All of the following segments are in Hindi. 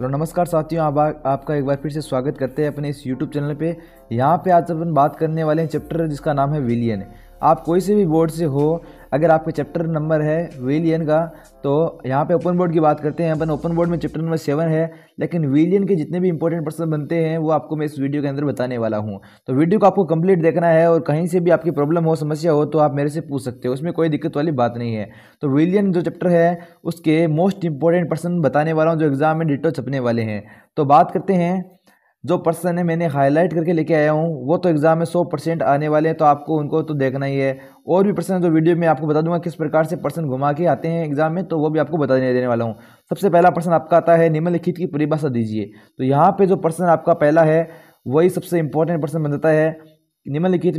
हेलो नमस्कार साथियों आप आपका एक बार फिर से स्वागत करते हैं अपने इस यूट्यूब चैनल पे यहाँ पे आज अपन बात करने वाले हैं चैप्टर जिसका नाम है विलियन आप कोई से भी बोर्ड से हो अगर आपका चैप्टर नंबर है विलियन का तो यहाँ पे ओपन बोर्ड की बात करते हैं अपन ओपन बोर्ड में चैप्टर नंबर सेवन है लेकिन विलियन के जितने भी इंपॉर्टेंट पर्सन बनते हैं वो आपको मैं इस वीडियो के अंदर बताने वाला हूँ तो वीडियो को आपको कंप्लीट देखना है और कहीं से भी आपकी प्रॉब्लम हो समस्या हो तो आप मेरे से पूछ सकते हो उसमें कोई दिक्कत वाली बात नहीं है तो विलियन जो चैप्टर है उसके मोस्ट इंपॉर्टेंट पर्सन बताने वाला हूँ जो एग्ज़ाम में डिटो छपने वाले हैं तो बात करते हैं जो पर्सन है मैंने हाईलाइट करके लेके आया हूँ वो तो एग्ज़ाम में सौ परसेंट आने वाले हैं तो आपको उनको तो देखना ही है और भी पर्सन जो वीडियो में आपको बता दूंगा किस प्रकार से पर्सन घुमा के आते हैं एग्ज़ाम में तो वो भी आपको बता देने देने वाला हूँ सबसे पहला पर्सन आपका आता है निम्नलिखित की परिभाषा दीजिए तो यहाँ पर जो पर्सन आपका पहला है वही सबसे इंपॉर्टेंट पर्सन बन जाता है निम्नलिखित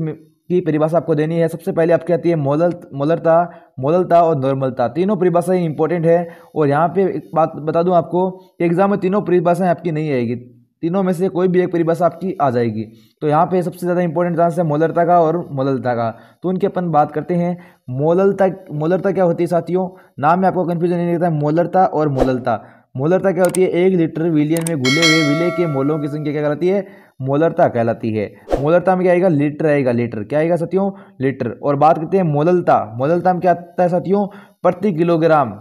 की परिभाषा आपको देनी है सबसे पहले आपकी आती है मोलल मोलरता मोललता और नॉर्मलता तीनों परिभाषाएँ इंपॉर्टेंट है और यहाँ पे एक बात बता दूँ आपको एग्ज़ाम में तीनों परिभाषाएँ आपकी नहीं आएगी तीनों में से कोई भी एक परिभाषा आपकी आ जाएगी तो यहाँ पे सबसे ज़्यादा इंपॉर्टेंट चांस है मोलरता का और मोललता का तो उनके अपन बात करते हैं मोललता मोलरता क्या होती है साथियों नाम में आपको कन्फ्यूजन नहीं रहता है मोलरता और मोललता मोलरता क्या होती है एक लीटर विलियन में घुले हुए विले के मोलों की संख्या क्या कहलाती है मोलरता कहलाती है मोलरता में क्या आएगा लीटर आएगा लीटर क्या आएगा साथियों लीटर और बात करते हैं मोललता मोललता में क्या आता है साथियों प्रति किलोग्राम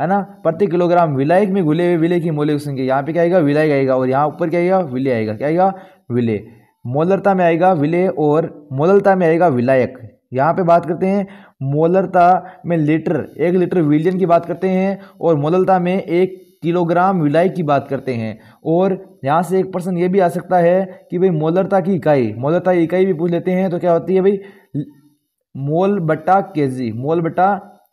है ना प्रति किलोग्राम विलायक में घुले हुए विलय की मोलर संख्या यहाँ पे क्या आएगा विलायक आएगा और यहाँ ऊपर क्या आएगा विलय आएगा क्या आएगा विलय मोलरता में आएगा विलय और मोलरता में आएगा विलायक यहाँ पे बात करते हैं मोलरता में लीटर एक लीटर विलियन की बात करते हैं और मोलरता में एक किलोग्राम विलायक की बात करते हैं और यहाँ से एक पर्सन ये भी आ सकता है कि भाई मोलरता की इकाई मोलरता की इकाई भी पूछ लेते हैं तो क्या होती है भाई मोल बटा के जी मोल बटा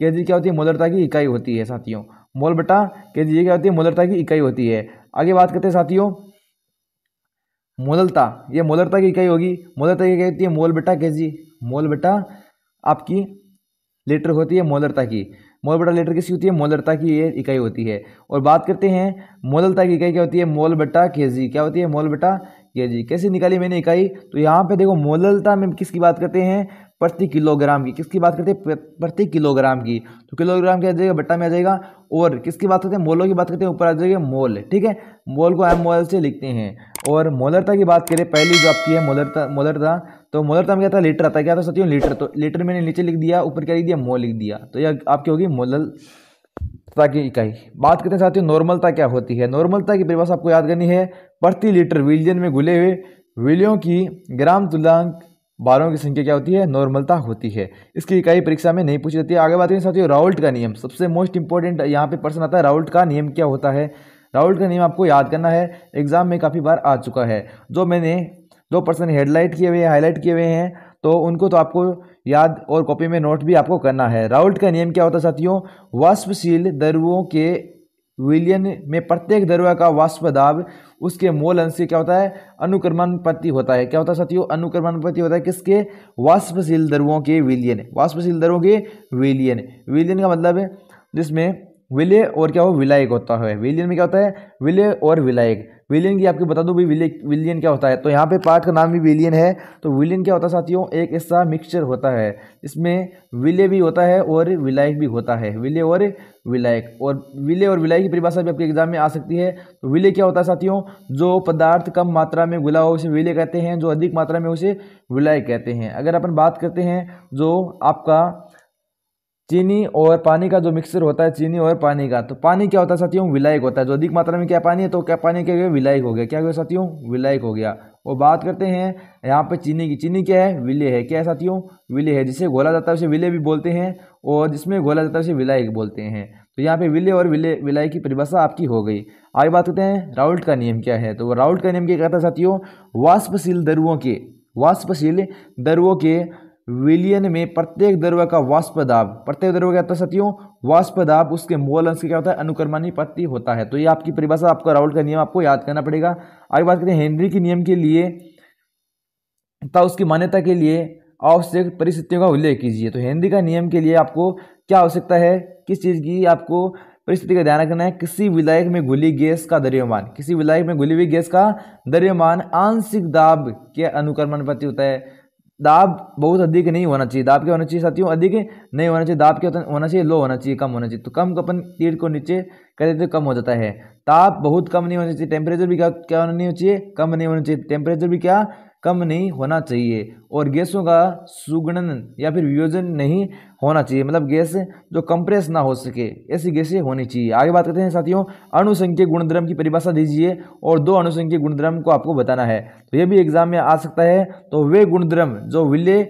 के क्या होती है मोलरता की इकाई होती है साथियों मोल बटा के जी क्या होती है मोलरता की इकाई होती है आगे बात करते हैं साथियों मोदलता ये मोलरता की इकाई होगी मोदरता की होती है मोल बटा के जी मोल बटा आपकी लीटर होती है मोलरता की मोल बटा लीटर किसी होती है मोलरता की ये इकाई होती है और बात करते हैं मोदलता की इकाई क्या होती है मोल बटा के जी क्या होती है मोल बटा के जी कैसे निकाली मैंने इकाई तो यहाँ पे देखो मोललता में किसकी बात करते हैं प्रति किलोग्राम की किसकी बात करते हैं प्रति किलोग्राम की तो किलोग्राम क्या आ जाएगा बट्टा में आ जाएगा और किसकी बात करते हैं मोलों की बात करते हैं ऊपर आ जाएगा मोल ठीक है मोल को एम मोल से लिखते हैं और मोलरता की बात करें पहली जो आपकी है मोलरता मोलरता तो मोलरता में क्या था लीटर आता क्या था सत्यों लीटर तो लीटर मैंने नीचे लिख दिया ऊपर क्या लिख दिया मोल लिख दिया तो यह आपकी होगी मोलल की इकाई बात करते हैं साथियों नॉर्मलता क्या होती है नॉर्मलता की परिभाषा आपको याद करनी है प्रति लीटर विलियन में घुले हुए विलियों की ग्राम तुलांक बारहों की संख्या क्या होती है नॉर्मलता होती है इसकी इकाई परीक्षा में नहीं पूछी जाती है आगे बात करें साथियों राउल्ट का नियम सबसे मोस्ट इंपॉर्टेंट यहाँ पे प्रश्न आता है राउल्ट का नियम क्या होता है राउल्ट का नियम आपको याद करना है एग्जाम में काफ़ी बार आ चुका है जो मैंने जो पर्सन हेडलाइट किए हुए हैं हाईलाइट किए हुए हैं तो उनको तो आपको याद और कॉपी में नोट भी आपको करना है राउल्ट का नियम क्या होता है साथियों वाष्पशील द्रवों के विलियन में प्रत्येक द्रव्य का वाष्प दाब उसके मोल अंश क्या होता है अनुक्रमानुपाती होता है क्या होता है साथियों अनुक्रमानुपाती होता है किसके वाष्पशील द्रवों के विलियन वाष्पशील द्रवों के विलियन विलियन का मतलब है जिसमें विलय और क्या हो विलायक होता है विलियन में क्या होता है विलय और विलायक विलियन की आपको बता दूं भाई विलियन क्या होता है तो यहाँ पे पार्ट का नाम भी विलियन है तो विलियन क्या होता है साथियों एक ऐसा मिक्सचर होता है इसमें विलय भी होता है और विलायक भी होता है विलय और विलायक और विलय और विलायक की परिभाषा भी आपके एग्जाम में आ सकती है तो विलय क्या होता है साथियों जो पदार्थ कम मात्रा में गुला हो उसे विलय कहते हैं जो अधिक मात्रा में उसे विलायक कहते हैं अगर अपन बात करते हैं जो आपका चीनी और पानी का जो मिक्सर होता है चीनी और पानी का तो पानी क्या होता है साथियों विलायक होता है जो अधिक मात्रा में क्या पानी है तो क्या पानी क्या गया विलायक हो गया क्या हुआ साथियों विलायक हो गया और बात करते हैं यहाँ पे चीनी की चीनी क्या है विले है क्या है साथियों विले है जिसे घोला जाता है उसे विले भी बोलते हैं और जिसमें घोला जाता है उसे विलायक बोलते हैं तो यहाँ पे विले और विले विलायक की परिभाषा आपकी हो गई आगे बात करते हैं राउल्ट का नियम क्या है तो राउल्ट का नियम क्या कहता है साथियों वाष्पशील दरुओं के वाष्पशील दरुओं के विलियन में प्रत्येक द्रव्य का वाष्प दाब प्रत्येक द्रव्य क्या होता है वाष्प दाब उसके मोल अंश के क्या होता है अनुक्रमानी पत्ति होता है तो ये आपकी परिभाषा आपका राहुल का नियम आपको याद करना पड़ेगा आगे बात करते हैं हेनरी के नियम के लिए तथा उसकी मान्यता के लिए आवश्यक परिस्थितियों का उल्लेख कीजिए तो हेनरी का नियम के लिए आपको क्या आवश्यकता है किस चीज़ की आपको परिस्थिति का ध्यान रखना है किसी विलायक में घुली गैस का द्रव्यमान किसी विलायक में घुली हुई गैस का द्रव्यमान आंशिक दाब के अनुक्रमण होता है दाब बहुत अधिक नहीं होना चाहिए दाब क्या होना चाहिए साथियों अधिक नहीं होना चाहिए दाब क्या होना चाहिए लो होना चाहिए कम होना चाहिए तो कम अपन तीर को नीचे कर देते तो कम हो जाता है ताप बहुत कम नहीं होना चाहिए टेम्परेचर भी क्या क्या होना नहीं चाहिए कम नहीं होना चाहिए टेम्परेचर भी क्या कम नहीं होना चाहिए और गैसों का सुगणन या फिर वियोजन नहीं होना चाहिए मतलब गैस जो कंप्रेस ना हो सके ऐसी गैसें होनी चाहिए आगे बात करते हैं साथियों अणुसंख्य गुणधर्म की परिभाषा दीजिए और दो अणुसंख्य गुणधर्म को आपको बताना है तो ये भी एग्जाम में आ सकता है तो वे गुणधर्म जो विलय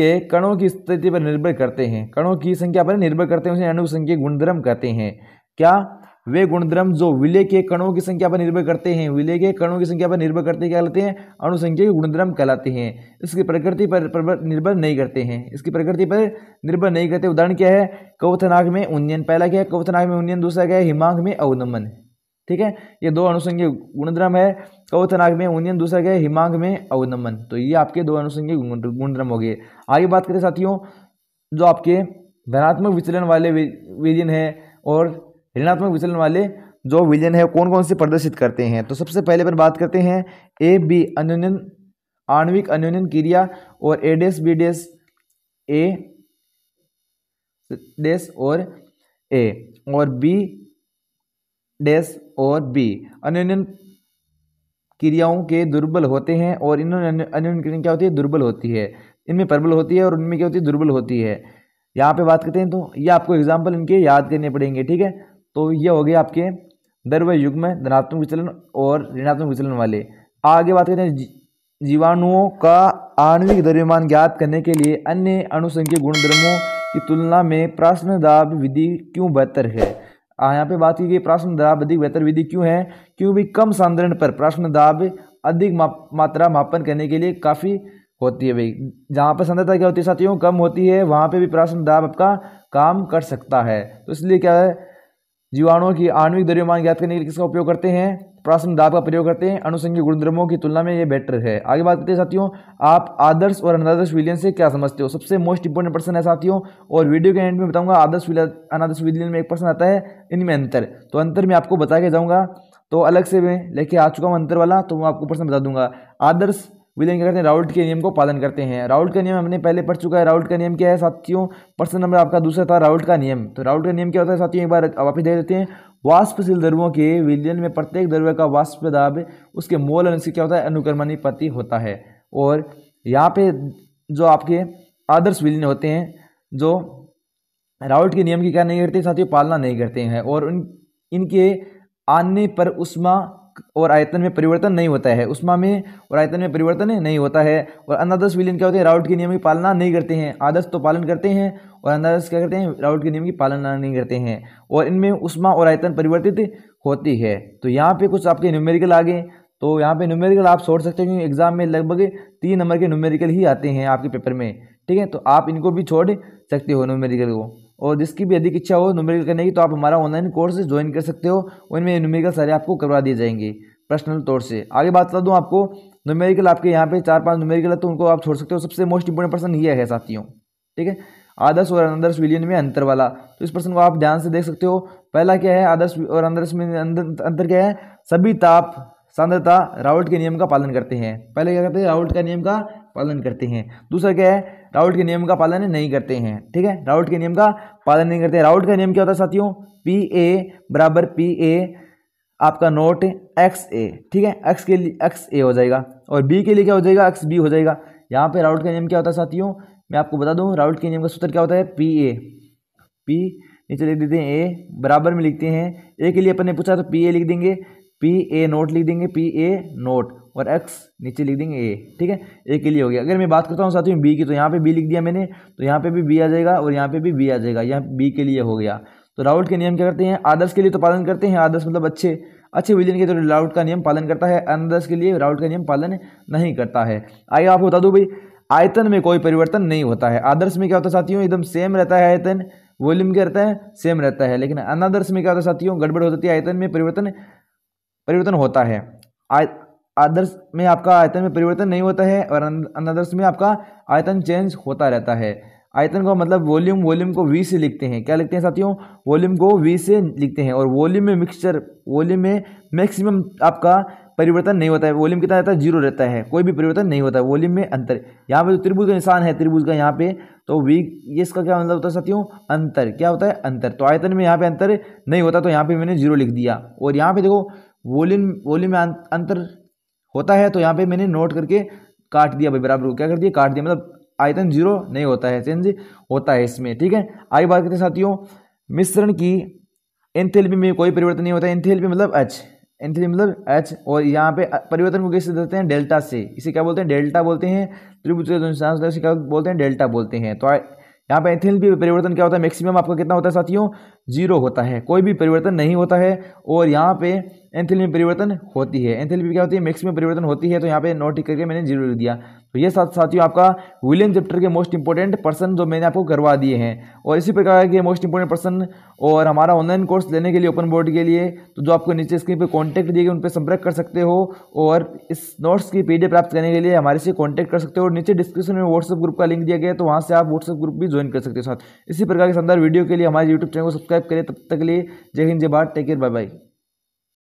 के कणों की स्थिति पर निर्भर करते हैं कणों की संख्या पर निर्भर करते हैं उसे अणुसंख्य गुणधर्म कहते हैं क्या वे गुणधर्म जो विलय के कणों की संख्या पर निर्भर करते हैं विलय के कणों की संख्या पर निर्भर करते क्या कहलाते हैं अणुसंख्या के गुणधर्म कहलाते हैं इसकी प्रकृति पर, निर्भर नहीं करते हैं इसकी प्रकृति पर निर्भर नहीं करते उदाहरण क्या है कवथनाग में उन्नयन पहला क्या है कवथनाग में उन्नयन दूसरा क्या है हिमांग में अवनमन ठीक है ये दो अनुसंघिक गुणधर्म है कवथनाग में उन्नयन दूसरा क्या है हिमांग में अवनमन तो ये आपके दो अनुसंज्ञ गुणधर्म हो गए आगे बात करें साथियों जो आपके धनात्मक विचलन वाले व्यंजन है और ऋणात्मक विचलन वाले जो विलयन है कौन कौन से प्रदर्शित करते हैं तो सबसे पहले पर बात करते हैं ए बी अन्योन आणविक अन्योन क्रिया और ए डेस बी डेस ए डेस और ए और बी डेस और बी अन्योन क्रियाओं के दुर्बल होते हैं और इन्होंने अन्योन क्रिया क्या होती है दुर्बल होती है इनमें प्रबल होती है और उनमें क्या होती है दुर्बल होती है यहाँ पे बात करते हैं तो ये आपको एग्जाम्पल इनके याद करने पड़ेंगे ठीक है तो ये हो गए आपके दर्व युग में धनात्मक विचलन और ऋणात्मक विचलन वाले आगे बात करते हैं जीवाणुओं का आणविक द्रव्यमान ज्ञात करने के लिए अन्य अनुसंख्य गुणधर्मों की तुलना में प्राश्न दाब विधि क्यों बेहतर है यहाँ पे बात की गई प्राश्न दाब अधिक बेहतर विधि क्यों है क्योंकि कम सांद्रण पर प्राश्न दाब अधिक मा, मात्रा मापन करने के लिए काफ़ी होती है भाई जहाँ पर सांद्रता क्या होती है साथियों कम होती है वहाँ पर भी प्राश्न दाब आपका काम कर सकता है तो इसलिए क्या है जीवाणुओं की आणविक द्रव्यमान ज्ञात करने के लिए किसका उपयोग करते हैं प्रासम दाब का प्रयोग करते हैं अनुसंगिक गुणधर्मों की तुलना में ये बेटर है आगे बात करते हैं साथियों आप आदर्श और अनादर्श विलियन से क्या समझते हो सबसे मोस्ट इंपॉर्टेंट पर्सन है साथियों और वीडियो के एंड में बताऊंगा आदर्श अनादर्श विलियन में एक पर्सन आता है इनमें अंतर तो अंतर में आपको बता के जाऊँगा तो अलग से मैं लेके आ चुका हूँ अंतर वाला तो मैं आपको पर्सन बता दूंगा आदर्श विधेयन क्या करते हैं राउल्ट के नियम को पालन करते हैं राउल्ट का नियम हमने पहले पढ़ चुका है राउल्ट का नियम क्या है साथियों प्रश्न नंबर आपका दूसरा था राउल्ट का नियम तो राउल्ट का नियम क्या होता है साथियों एक बार वापस देख लेते हैं वाष्पशील द्रवों के विलयन में प्रत्येक द्रव्य का वाष्प दाब उसके मोल अनुसार क्या होता है अनुक्रमणी पति होता है और यहाँ पे जो आपके आदर्श विलयन होते हैं जो राउल्ट के नियम की क्या नहीं करते साथियों पालना नहीं करते हैं और उन इनके आने पर उष्मा और आयतन में परिवर्तन नहीं होता है उष्मा में और आयतन में परिवर्तन नहीं होता है और अनादर्श विलीन क्या होते हैं राउट के नियम की पालना नहीं करते हैं आदर्श तो पालन करते हैं और अनादर्श क्या करते हैं राउट के नियम की पालना नहीं करते हैं और इनमें उष्मा और आयतन परिवर्तित होती है तो यहाँ पर कुछ आपके न्यूमेरिकल आ गए तो यहाँ पे न्यूमेरिकल आप छोड़ सकते हैं क्योंकि एग्जाम में लगभग तीन नंबर के न्यूमेरिकल ही आते हैं आपके पेपर में ठीक है तो आप इनको भी छोड़ सकते हो न्यूमेरिकल को और जिसकी भी अधिक इच्छा हो न्यूमेरिकल करने की तो आप हमारा ऑनलाइन कोर्स ज्वाइन कर सकते हो उनमें न्यूमेरिकल सारे आपको करवा दिए जाएंगे पर्सनल तौर से आगे बात कर दूँ आपको न्यूमेरिकल आपके यहाँ पे चार पांच न्यूमेरिकल है तो उनको आप छोड़ सकते हो सबसे मोस्ट इंपॉर्टेंट पर्सन ये है साथियों ठीक है आदर्श और अनदर्श विलियन में अंतर वाला तो इस पर्सन को आप ध्यान से देख सकते हो पहला क्या है आदर्श और अनदर्श में अंतर क्या है सभी ताप सांद्रता राउल्ट के नियम का पालन करते हैं पहले क्या करते हैं राउल्ट का नियम का पालन करते हैं दूसरा क्या है राउट के नियम का पालन नहीं करते हैं ठीक है राउट के नियम का पालन नहीं करते राउट का नियम क्या होता है साथियों पी ए बराबर पी ए आपका नोट एक्स ए ठीक है एक्स के लिए एक्स ए हो जाएगा और बी के लिए क्या हो जाएगा एक्स बी हो जाएगा यहाँ पे राउट का नियम क्या होता है साथियों मैं आपको बता दूँ राउट के नियम का सूत्र क्या होता है पी ए पी नीचे लिख देते हैं ए बराबर में लिखते हैं ए के लिए अपन ने पूछा तो पी ए लिख देंगे पी ए नोट लिख देंगे पी ए नोट और एक्स नीचे लिख देंगे ए ठीक है ए के लिए हो गया अगर मैं बात करता हूँ साथियों बी की तो यहाँ पे बी लिख दिया मैंने तो यहाँ पे भी बी आ जाएगा और यहाँ पे भी बी आ जाएगा यहाँ बी के लिए हो गया तो राउट के नियम क्या करते हैं आदर्श के लिए तो पालन करते हैं आदर्श मतलब अच्छे अच्छे विलियन के तो राउट का नियम पालन करता है अनदर्श के लिए राउट का नियम पालन नहीं करता है आइए आपको बता दूँ भाई आयतन में कोई परिवर्तन नहीं होता है आदर्श में क्या होता है साथियों एकदम सेम रहता है आयतन वॉल्यूम क्या रहता है सेम रहता है लेकिन अनादर्श में क्या होता है साथियों गड़बड़ हो जाती है आयतन में परिवर्तन परिवर्तन होता है आदर्श में आपका आयतन में परिवर्तन नहीं होता है और अनादर्श में आपका आयतन चेंज होता रहता है आयतन को मतलब वॉल्यूम वॉल्यूम को वी से लिखते हैं क्या लिखते हैं साथियों वॉल्यूम को वी से लिखते हैं और वॉल्यूम में मिक्सचर वॉल्यूम में मैक्सिमम आपका परिवर्तन नहीं होता है वॉल्यूम कितना रहता है जीरो रहता है कोई भी परिवर्तन नहीं होता है वॉल्यूम में अंतर यहाँ पे जो तो त्रिभुज का निशान है त्रिभुज का यहाँ पे तो वी ये इसका क्या मतलब होता है साथियों अंतर क्या होता है अंतर तो आयतन में यहाँ पे अंतर नहीं होता तो यहाँ पे मैंने जीरो लिख दिया और यहाँ पे देखो वॉल्यूम वॉल्यूम में अं-, अंतर होता है तो यहाँ पे मैंने नोट करके काट दिया भाई बराबर को क्या कर दिया काट दिया मतलब आयतन जीरो नहीं होता है चेंज होता है इसमें ठीक है आगे बात करते हैं साथियों मिश्रण की एंथेल्पी में कोई परिवर्तन नहीं होता एंथेल्पी मतलब एच एनथ्री मतलब एच और यहाँ पे परिवर्तन को कैसे देते हैं डेल्टा से इसे क्या बोलते हैं डेल्टा बोलते हैं त्रिभुज क्या बोलते हैं डेल्टा बोलते हैं तो यहाँ पे एथिल भी परिवर्तन क्या होता है मैक्सिमम आपका कितना होता है साथियों जीरो होता है कोई भी परिवर्तन नहीं होता है और यहाँ पे एंथिल में परिवर्तन होती है एंथिल भी क्या होती है मैक्सिमम परिवर्तन होती है तो यहाँ पे नोट करके मैंने जीरो लिख दिया तो ये साथ साथियों आपका विलियम चैप्टर के मोस्ट इंपॉर्टेंट पर्सन जो मैंने आपको करवा दिए हैं और इसी प्रकार के मोस्ट इंपॉर्टेंट पर्सन और हमारा ऑनलाइन कोर्स लेने के लिए ओपन बोर्ड के लिए तो जो आपको नीचे स्क्रीन पर कांटेक्ट दिए गए उन पर संपर्क कर सकते हो और इस नोट्स की पी प्राप्त करने के लिए हमारे से कॉन्टैक्ट कर सकते हो और नीचे डिस्क्रिप्शन में व्हाट्सअप ग्रुप का लिंक दिया गया है तो वहाँ से आप व्हाट्सअप ग्रुप भी ज्वाइन कर सकते हो साथ इसी प्रकार के शानदार वीडियो के लिए हमारे यूट्यूब चैनल को सब्सक्राइब करें तब तक लिए जय हिंद जय Bharat take care bye bye